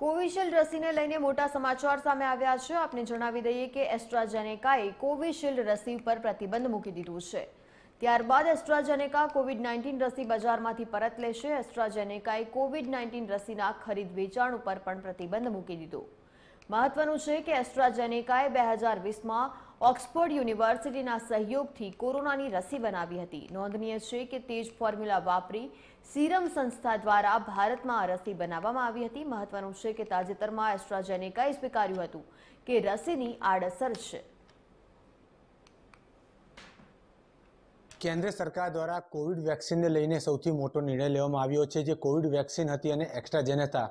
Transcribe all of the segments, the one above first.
Covishield રસીને લઈને મોટા સમાચાર સામે આવ્યા છે આપને જણાવી દઈએ કે એસ્ટ્રાજેનેકાએ કોવિશિલ્ડ રસી ઉપર પ્રતિબંધ મૂકી દીધું છે ત્યારબાદ એસ્ટ્રાજેનેકા કોવિડ નાઇન્ટીન રસી બજારમાંથી પરત લેશે એસ્ટ્રાજેનેકાએ કોવિડ નાઇન્ટીન રસીના ખરીદ વેચાણ ઉપર પણ પ્રતિબંધ મૂકી દીધો મહત્વનું છે કે એસ્ટ્રાજેનેકાએ બે હજાર વીસમાં ઓક્સફોર્ડ યુનિવર્સિટીના સહયોગથી કોરોનાની રસી બનાવી હતી નોંધનીય છે કે તે જ ફોર્મ્યુલા વાપરી સીરમ સંસ્થા દ્વારા ભારતમાં આ રસી બનાવવામાં આવી હતી મહત્વનું છે કે તાજેતરમાં એસ્ટ્રાજેનેકાએ સ્વીકાર્યું હતું કે રસીની આડઅસર છે કેન્દ્ર સરકાર દ્વારા કોવિડ વેક્સિનને લઈને સૌથી મોટો નિર્ણય લેવામાં આવ્યો છે જે કોવિડ વેક્સિન હતી અને હતા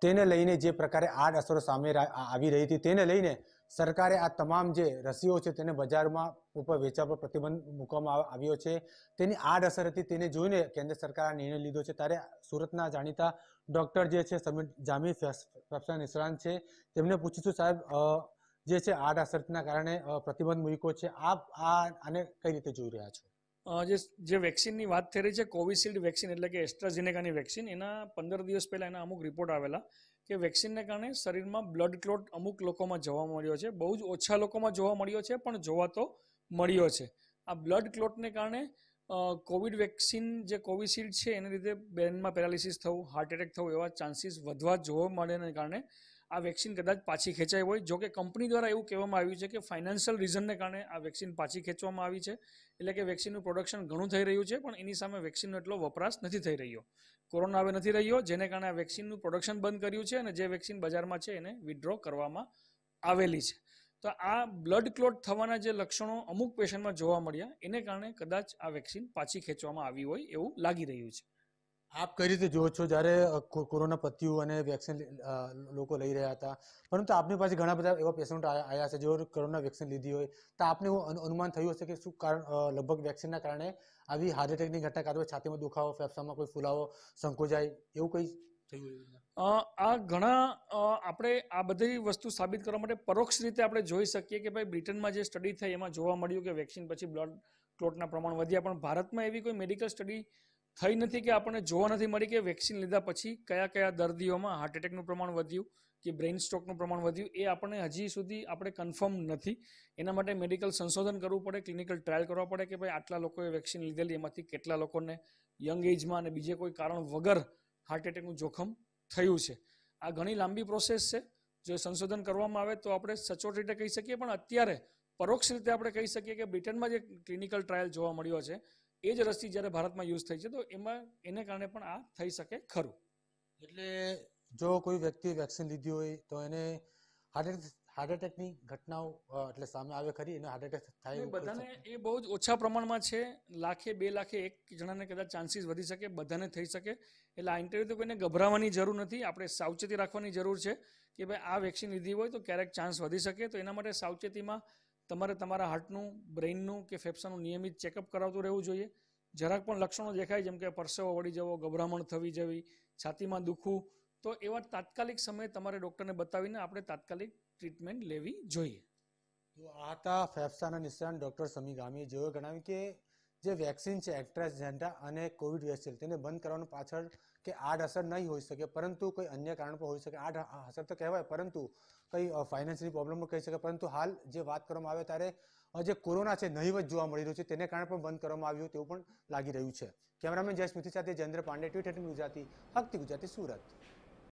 તેને લઈને જે પ્રકારે આડ અસરો સામે આવી રહી હતી તેને લઈને સરકારે આ તમામ જે રસીઓ છે તેને બજારમાં ઉપર વેચવા પર પ્રતિબંધ મૂકવામાં આવ્યો છે તેની આડ અસર હતી તેને જોઈને કેન્દ્ર સરકારે નિર્ણય લીધો છે ત્યારે સુરતના જાણીતા ડૉક્ટર જે છે સમીર જામી ફેફસા નિષ્ણાંત છે તેમને પૂછીશું સાહેબ જે છે આડ અસરના કારણે પ્રતિબંધ મૂક્યો છે આપ આ આને કઈ રીતે જોઈ રહ્યા છો જે વેક્સિનની વાત થઈ રહી છે કોવિશિલ્ડ વેક્સિન એટલે કે એસ્ટ્રાઝિનેકાની વેક્સિન એના પંદર દિવસ પહેલાં એના અમુક રિપોર્ટ આવેલા કે વેક્સિનને કારણે શરીરમાં બ્લડ ક્લોટ અમુક લોકોમાં જોવા મળ્યો છે બહુ જ ઓછા લોકોમાં જોવા મળ્યો છે પણ જોવા તો મળ્યો છે આ બ્લડ ક્લોટને કારણે કોવિડ વેક્સિન જે કોવિશિલ્ડ છે એને લીધે બ્રેનમાં પેરાલિસિસ થવું હાર્ટ એટેક થવું એવા ચાન્સીસ વધવા જોવા મળેને કારણે આ વેક્સિન કદાચ પાછી ખેંચાઈ હોય જોકે કંપની દ્વારા એવું કહેવામાં આવ્યું છે કે ફાઇનાન્શિયલ રીઝનને કારણે આ વેક્સિન પાછી ખેંચવામાં આવી છે એટલે કે વેક્સિનનું પ્રોડક્શન ઘણું થઈ રહ્યું છે પણ એની સામે વેક્સિનનો એટલો વપરાશ નથી થઈ રહ્યો કોરોના હવે નથી રહ્યો જેને કારણે આ વેક્સિનનું પ્રોડક્શન બંધ કર્યું છે અને જે વેક્સિન બજારમાં છે એને વિડ્રો કરવામાં આવેલી છે તો આ બ્લડ ક્લોટ થવાના જે લક્ષણો અમુક પેશન્ટમાં જોવા મળ્યા એને કારણે કદાચ આ વેક્સિન પાછી ખેંચવામાં આવી હોય એવું લાગી રહ્યું છે આપ કઈ રીતે જુઓ છો જ્યારે કોરોના પત્યું અને વેક્સિન લોકો લઈ રહ્યા હતા પરંતુ આપની પાસે ઘણા બધા એવા પેશન્ટ આવ્યા છે જેઓ કોરોના વેક્સિન લીધી હોય તો આપને એવું અનુમાન થયું હશે કે શું કારણ લગભગ વેક્સિનના કારણે આવી હાર્ટ એટેકની ઘટના કારણે છાતીમાં દુખાવો ફેફસામાં કોઈ ફુલાવો સંકોચાય એવું કંઈ થયું આ ઘણા આપણે આ બધી વસ્તુ સાબિત કરવા માટે પરોક્ષ રીતે આપણે જોઈ શકીએ કે ભાઈ બ્રિટનમાં જે સ્ટડી થઈ એમાં જોવા મળ્યું કે વેક્સિન પછી બ્લડ ક્લોટના પ્રમાણ વધ્યા પણ ભારતમાં એવી કોઈ મેડિકલ સ્ટડી થઈ નથી કે આપણને જોવા નથી મળી કે વેક્સિન લીધા પછી કયા કયા દર્દીઓમાં હાર્ટ એટેકનું પ્રમાણ વધ્યું કે બ્રેઇન સ્ટ્રોકનું પ્રમાણ વધ્યું એ આપણને હજી સુધી આપણે કન્ફર્મ નથી એના માટે મેડિકલ સંશોધન કરવું પડે ક્લિનિકલ ટ્રાયલ કરવા પડે કે ભાઈ આટલા લોકોએ વેક્સિન લીધેલી એમાંથી કેટલા લોકોને યંગ એજમાં અને બીજે કોઈ કારણ વગર હાર્ટ એટેકનું જોખમ થયું છે આ ઘણી લાંબી પ્રોસેસ છે જો સંશોધન કરવામાં આવે તો આપણે સચોટ રીતે કહી શકીએ પણ અત્યારે પરોક્ષ રીતે આપણે કહી શકીએ કે બ્રિટનમાં જે ક્લિનિકલ ટ્રાયલ જોવા મળ્યો છે એ જ રસી જ્યારે ભારતમાં યુઝ થઈ છે તો એમાં એને કારણે પણ આ થઈ શકે ખરું એટલે જો કોઈ વ્યક્તિ વેક્સિન લીધી હોય તો એને હાર્ટ હાર્ટ એટેકની ઘટનાઓ એટલે સામે આવે ખરી એને હાર્ટ એટેક થાય બધાને એ બહુ જ ઓછા પ્રમાણમાં છે લાખે બે લાખે એક જણાને કદાચ ચાન્સીસ વધી શકે બધાને થઈ શકે એટલે આ ઇન્ટરવ્યુ તો કોઈને ગભરાવાની જરૂર નથી આપણે સાવચેતી રાખવાની જરૂર છે કે ભાઈ આ વેક્સિન લીધી હોય તો ક્યારેક ચાન્સ વધી શકે તો એના માટે સાવચેતીમાં તમારે તમારા હાર્ટનું બ્રેઇનનું કે ફેફસાનું નિયમિત ચેકઅપ કરાવતું રહેવું જોઈએ જરાક પણ લક્ષણો દેખાય જેમ કે પરસેવો વળી જવો ગભરામણ થવી જવી છાતીમાં દુખવું તો એવા તાત્કાલિક સમયે તમારે ડૉક્ટરને બતાવીને આપણે તાત્કાલિક ટ્રીટમેન્ટ લેવી જોઈએ તો આ હતા ફેફસાના નિષ્ણાત ડૉક્ટર સમી ગામીએ જેઓ ગણાવ્યું કે જે વેક્સિન છે એટ્રાઝેન્ટા અને કોવિડ વેક્સિન તેને બંધ કરવાનું પાછળ કે આડઅસર નહીં હોઈ શકે પરંતુ કોઈ અન્ય કારણ પણ હોઈ શકે આડ અસર તો કહેવાય પરંતુ કંઈ ફાઇનાન્સની પ્રોબ્લેમ પણ કહી શકે પરંતુ હાલ જે વાત કરવામાં આવે ત્યારે જે કોરોના છે નહીવત જોવા મળી રહ્યું છે તેને કારણે પણ બંધ કરવામાં આવ્યું તેવું પણ લાગી રહ્યું છે કેમેરામેન જય સ્મૃતિ સાથે જયેન્દ્ર પાંડે ટ્વિટર ગુજરાતી હકતી ગુજરાતી સુરત